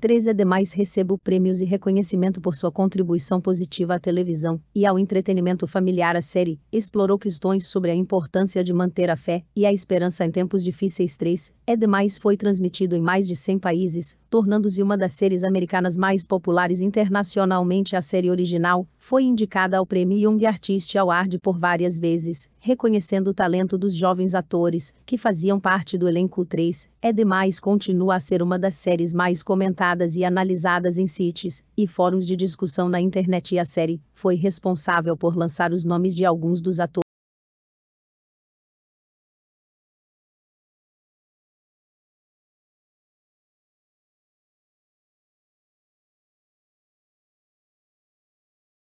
Três ademais recebo prêmios e reconhecimento por sua contribuição positiva à televisão e ao entretenimento familiar. A série explorou questões sobre a importância de manter a fé e a esperança em tempos difíceis. 3. É demais foi transmitido em mais de 100 países, tornando-se uma das séries americanas mais populares internacionalmente. A série original foi indicada ao Prêmio Young Artist Award por várias vezes, reconhecendo o talento dos jovens atores que faziam parte do elenco 3. É demais continua a ser uma das séries mais comentadas e analisadas em sites e fóruns de discussão na internet. E a série foi responsável por lançar os nomes de alguns dos atores